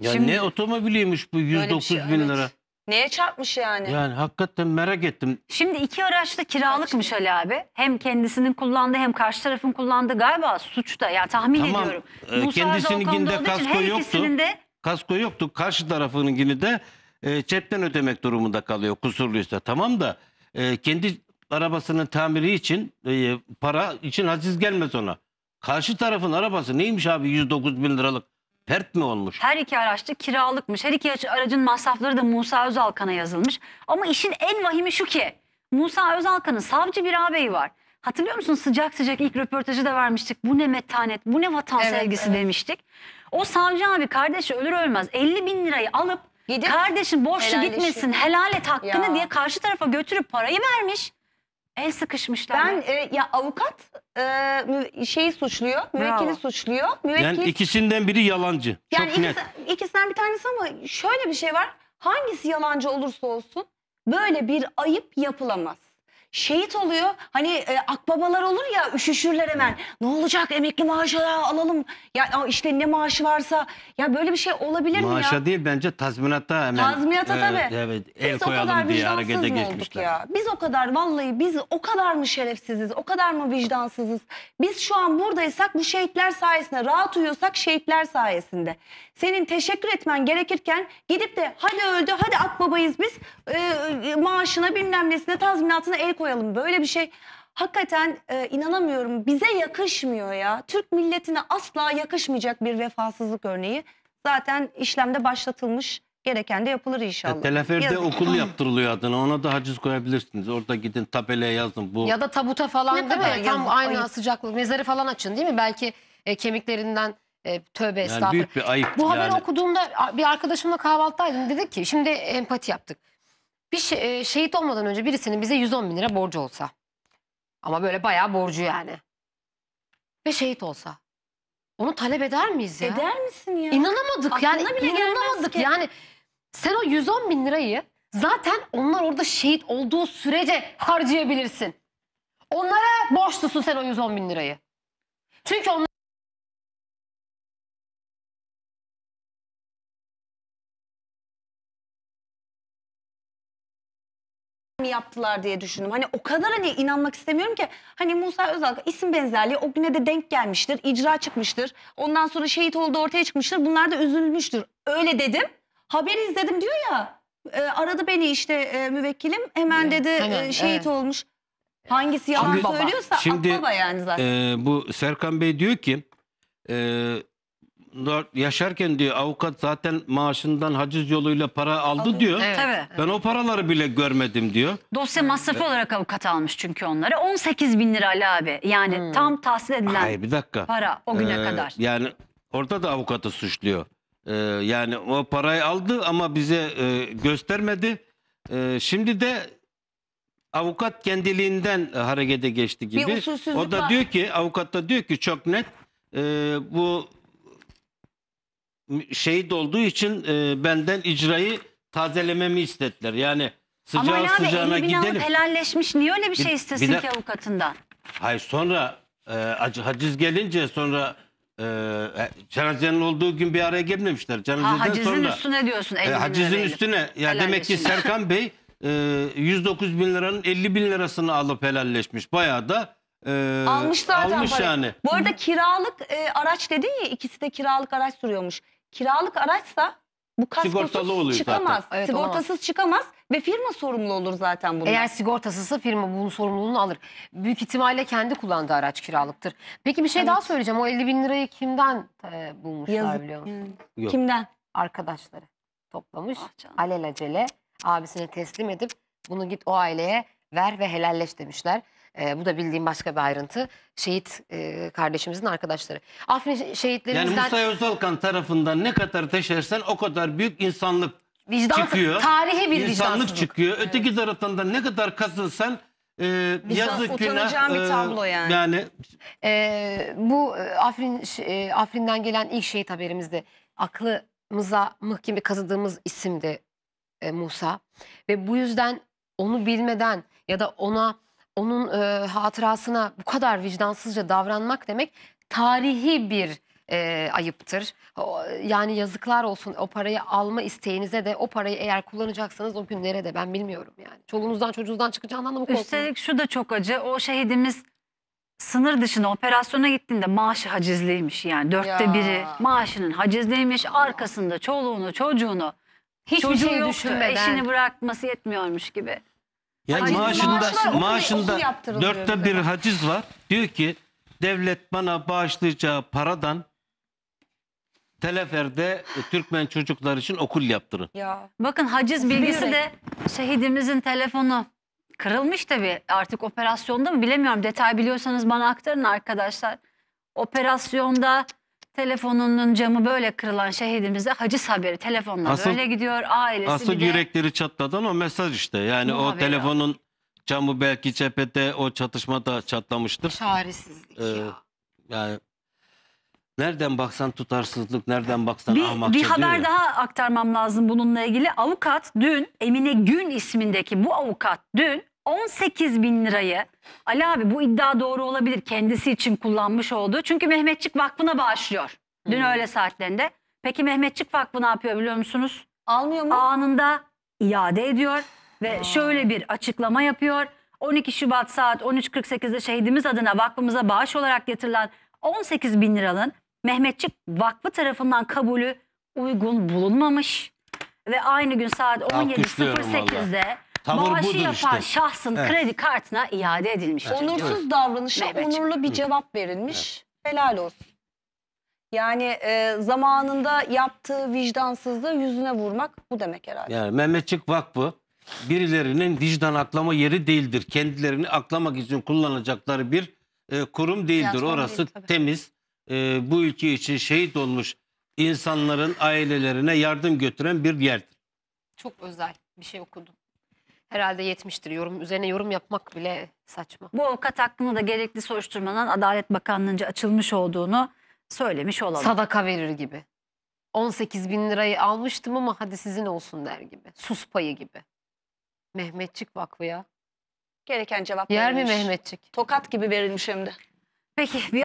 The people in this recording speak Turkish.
Ya Şimdi- ne otomobiliymiş bu 109 şey, bin evet. lira. Neye çarpmış yani? Yani hakikaten merak ettim. Şimdi iki araçlı kiralıkmış Ali abi. Hem kendisinin kullandığı hem karşı tarafın kullandığı galiba suç da ya tahmin Tamam, ediyorum. e, Musa kendisininkinde kasko yoktu. de Kasko yoktu. Karşı tarafınkini de e, cepten ödemek durumunda kalıyor kusurluysa. Tamam da e, kendi arabasının tamiri için e, para için haciz gelmez ona. Karşı tarafın arabası neymiş abi 109 bin liralık Pert mi olmuş? Her iki araçta kiralıkmış. Her iki aracın masrafları da Musa Özalkan'a yazılmış. Ama işin en vahimi şu ki Musa Özalkan'ın savcı bir ağabeyi var. Hatırlıyor musun sıcak sıcak ilk röportajı da vermiştik. Bu ne metanet, bu ne vatan evet, sevgisi evet. demiştik. O savcı abi kardeşi ölür ölmez 50 bin lirayı alıp Gidip, kardeşin borçlu gitmesin helal et hakkını ya. diye karşı tarafa götürüp parayı vermiş. El sıkışmışlar. Ben e, ya avukat e, şeyi suçluyor, müvekkili Bravo. suçluyor. Müvekkil, Yani ikisinden biri yalancı. yani Çok net. ikisinden bir tanesi ama şöyle bir şey var. Hangisi yalancı olursa olsun böyle bir ayıp yapılamaz şehit oluyor. Hani e, akbabalar olur ya üşüşürler hemen. Ne olacak emekli maaşı alalım. Ya işte ne maaşı varsa. Ya böyle bir şey olabilir mi ya? Maaşa değil bence tazminata hemen. Tazminata tabii. Evet, el Biz koyalım diye harekete mı geçmişler. ya? Biz o kadar vallahi biz o kadar mı şerefsiziz? O kadar mı vicdansızız? Biz şu an buradaysak bu şehitler sayesinde rahat uyuyorsak şehitler sayesinde. Senin teşekkür etmen gerekirken gidip de hadi öldü hadi akbabayız biz. Ee, e, maaşına bilmem nesine tazminatına el koy koyalım. Böyle bir şey hakikaten e, inanamıyorum. Bize yakışmıyor ya. Türk milletine asla yakışmayacak bir vefasızlık örneği. Zaten işlemde başlatılmış. Gereken de yapılır inşallah. E, teleferde Yazık. okul yaptırılıyor adına. Ona da haciz koyabilirsiniz. Orada gidin tabelaya yazın. Bu... Ya da tabuta falan ne değil mi? Yazık, Tam aynı sıcaklık. Mezarı falan açın değil mi? Belki e, kemiklerinden e, tövbe yani estağfurullah. Büyük bir ayıp Bu yani. haberi okuduğumda bir arkadaşımla kahvaltıdaydım. Dedik ki şimdi empati yaptık. Bir şe- e, şehit olmadan önce birisinin bize 110 bin lira borcu olsa. Ama böyle bayağı borcu yani. Ve şehit olsa. Onu talep eder miyiz ya? Eder misin ya? İnanamadık Aklına yani bile gelmez yani. Sen o 110 bin lirayı zaten onlar orada şehit olduğu sürece harcayabilirsin. Onlara borçlusun sen o 110 bin lirayı. Çünkü onlar... mi yaptılar diye düşündüm. Hani o kadar hani inanmak istemiyorum ki. Hani Musa Özal isim benzerliği o güne de denk gelmiştir. icra çıkmıştır. Ondan sonra şehit oldu ortaya çıkmıştır. Bunlar da üzülmüştür. Öyle dedim. Haberi izledim diyor ya. E, aradı beni işte e, müvekkilim. Hemen dedi e, şehit evet. olmuş. Hangisi yalan Şimdi- söylüyorsa Şimdi, akbaba yani zaten. Ee, bu Serkan Bey diyor ki e, yaşarken diyor avukat zaten maaşından haciz yoluyla para aldı diyor. Evet. Tabii. Ben o paraları bile görmedim diyor. Dosya masrafı olarak avukat almış çünkü onları. 18 bin lira Ali abi. Yani hmm. tam tahsil edilen Hayır bir dakika. para o güne Ee, kadar. Yani orada da avukatı suçluyor. Ee, yani o parayı aldı ama bize e, göstermedi. Ee, şimdi de avukat kendiliğinden harekete geçti gibi. usulsüzlük o da diyor ki avukat da diyor ki çok net e, bu şehit olduğu için e, benden icrayı tazelememi istediler. Yani sıcağı Ama Ali abi gidelim. alıp helalleşmiş. Niye öyle bir şey Bir- istesin bir ki avukatından? Hayır sonra e, ac- haciz gelince sonra e, cenazenin olduğu gün bir araya gelmemişler. Ha, Cenazeden hacizin sonra üstüne diyorsun. e, hacizin lirayı. üstüne ya demek ki Serkan Bey e, 109 bin liranın 50 bin lirasını alıp helalleşmiş. Bayağı da e, Almış zaten almış yani. Bu arada kiralık e, araç dedin ya ikisi de kiralık araç sürüyormuş. Kiralık araçsa bu kaskosuz Sigortalı oluyor çıkamaz. Evet, Sigortasız çıkamaz ve firma sorumlu olur zaten bundan. Eğer sigortasızsa firma bunun sorumluluğunu alır. Büyük ihtimalle kendi kullandığı araç kiralıktır. Peki bir şey Evet. daha söyleyeceğim. O 50 bin lirayı kimden e, bulmuşlar Yazık. biliyor musun? Hmm. Yok. Kimden? Arkadaşları toplamış. Ah canım. acele, abisine teslim edip bunu git o aileye ver ve helalleş demişler. E, bu da bildiğim başka bir ayrıntı. Şehit e, kardeşimizin arkadaşları. Afrin şehitlerimizden... Yani Musa Özalkan tarafından ne kadar teşersen o kadar büyük insanlık vicdansız, çıkıyor. Tarihi bir insanlık vicdansızlık. çıkıyor. Evet. Öteki tarafından ne kadar kazılsan e, yazık günah. bir tablo yani. yani... E, bu Afrin e, Afrin'den gelen ilk şehit haberimizde aklımıza mıhkimi kazıdığımız isimdi e, Musa. Ve bu yüzden onu bilmeden ya da ona onun e, hatırasına bu kadar vicdansızca davranmak demek tarihi bir e, ayıptır. O, yani yazıklar olsun o parayı alma isteğinize de o parayı eğer kullanacaksanız o günlere de ben bilmiyorum yani. Çoluğunuzdan çocuğunuzdan çıkacağından da mı korkun? Üstelik şu da çok acı o şehidimiz sınır dışına operasyona gittiğinde maaşı hacizliymiş yani dörtte ya. biri maaşının hacizliymiş arkasında çoluğunu çocuğunu hiçbir şey düşünmeden eşini bırakması yetmiyormuş gibi. Yani Hayır, maaşında maaşında dörtte bir haciz var. Diyor ki devlet bana bağışlayacağı paradan Telefer'de e, Türkmen çocuklar için okul yaptırın. Ya. Bakın haciz bilgisi de şehidimizin telefonu kırılmış tabii. Artık operasyonda mı bilemiyorum. Detay biliyorsanız bana aktarın arkadaşlar. Operasyonda Telefonunun camı böyle kırılan şehidimize haciz haberi telefonla Asıl- böyle gidiyor ailesi Asıl bir yürekleri çatlatan o mesaj işte. Yani Bu o haberi telefonun camı belki cephede o çatışma da çatlamıştır. Çaresizlik Ee, ya. Yani nereden baksan tutarsızlık, nereden baksan Bir, ahmakça bir haber daha aktarmam lazım bununla ilgili. Avukat dün Emine Gün ismindeki bu avukat dün 18 bin lirayı Ali abi bu iddia doğru olabilir kendisi için kullanmış olduğu. Çünkü Mehmetçik Vakfı'na bağışlıyor. Dün Hmm. öğle saatlerinde. Peki Mehmetçik Vakfı ne yapıyor biliyor musunuz? Almıyor mu? Anında iade ediyor ve şöyle bir açıklama yapıyor. 12 Şubat saat 13.48'de şehidimiz adına vakfımıza bağış olarak getirilen 18 bin liranın Mehmetçik Vakfı tarafından kabulü uygun bulunmamış. Ve aynı gün saat Alkışlıyorum 17.08'de Tavır maaşı budur yapan işte. şahsın Evet. kredi kartına iade edilmiştir. Onursuz davranışa Mehmetciğim. onurlu bir cevap verilmiş. Helal olsun. Yani e, zamanında yaptığı vicdansızlığı yüzüne vurmak bu demek herhalde. Yani Mehmetçik Vakfı birilerinin vicdan aklama yeri değildir. Kendilerini aklamak için kullanacakları bir e, kurum değildir. Platform Orası değil, temiz. e, bu ülke için şehit olmuş insanların ailelerine yardım götüren bir yerdir. Çok özel bir şey okudum herhalde yetmiştir. Yorum üzerine yorum yapmak bile saçma. Bu avukat hakkında da gerekli soruşturmanın Adalet Bakanlığı'nca açılmış olduğunu söylemiş olalım. Sadaka verir gibi. 18 bin lirayı almıştım ama hadi sizin olsun der gibi. Sus payı gibi. Mehmetçik Vakfı'ya. Gereken cevap Yer mi Mehmetçik? Tokat gibi verilmiş hem de. Peki bir